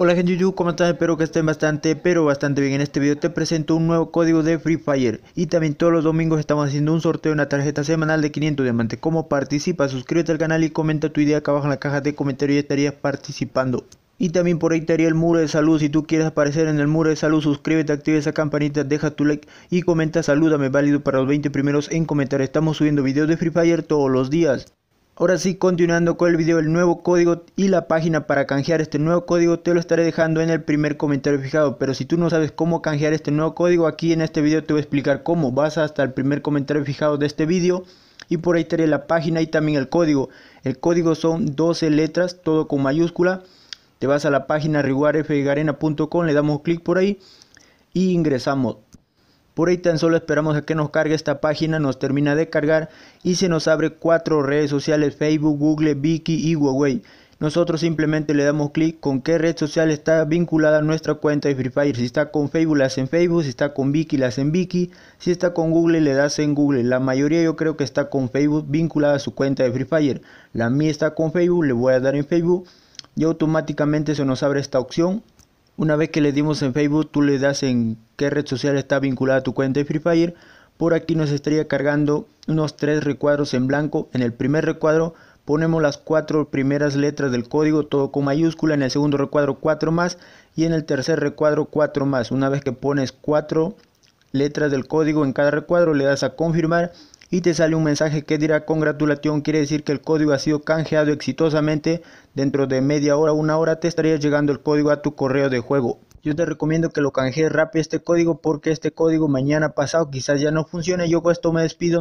Hola gente YouTube, ¿cómo están? Espero que estén bastante, pero bastante bien. En este video te presento un nuevo código de Free Fire. Y también todos los domingos estamos haciendo un sorteo de una tarjeta semanal de 500 diamantes. ¿Cómo participas? Suscríbete al canal y comenta tu idea acá abajo en la caja de comentarios y estarías participando. Y también por ahí te el muro de salud. Si tú quieres aparecer en el muro de salud, suscríbete, activa esa campanita, deja tu like y comenta saludame. válido para los 20 primeros en comentar. Estamos subiendo videos de Free Fire todos los días. Ahora sí, continuando con el video, el nuevo código y la página para canjear este nuevo código te lo estaré dejando en el primer comentario fijado. Pero si tú no sabes cómo canjear este nuevo código, aquí en este video te voy a explicar cómo. Vas hasta el primer comentario fijado de este video y por ahí te la página y también el código. El código son 12 letras, todo con mayúscula. Te vas a la página riguarfgarena.com, le damos clic por ahí y ingresamos. Por ahí tan solo esperamos a que nos cargue esta página, nos termina de cargar y se nos abre cuatro redes sociales, Facebook, Google, Viki y Huawei. Nosotros simplemente le damos clic con qué red social está vinculada nuestra cuenta de Free Fire. Si está con Facebook, la en Facebook. Si está con Viki, las en Viki. Si está con Google, le das en Google. La mayoría yo creo que está con Facebook vinculada a su cuenta de Free Fire. La mía está con Facebook, le voy a dar en Facebook. Y automáticamente se nos abre esta opción. Una vez que le dimos en Facebook, tú le das en qué red social está vinculada a tu cuenta de Free Fire, por aquí nos estaría cargando unos tres recuadros en blanco. En el primer recuadro ponemos las cuatro primeras letras del código, todo con mayúscula. En el segundo recuadro cuatro más y en el tercer recuadro cuatro más. Una vez que pones cuatro letras del código en cada recuadro, le das a confirmar y te sale un mensaje que dirá congratulación, quiere decir que el código ha sido canjeado exitosamente. Dentro de media hora, una hora te estaría llegando el código a tu correo de juego yo te recomiendo que lo canjees rápido este código porque este código mañana pasado quizás ya no funcione. Yo con esto me despido.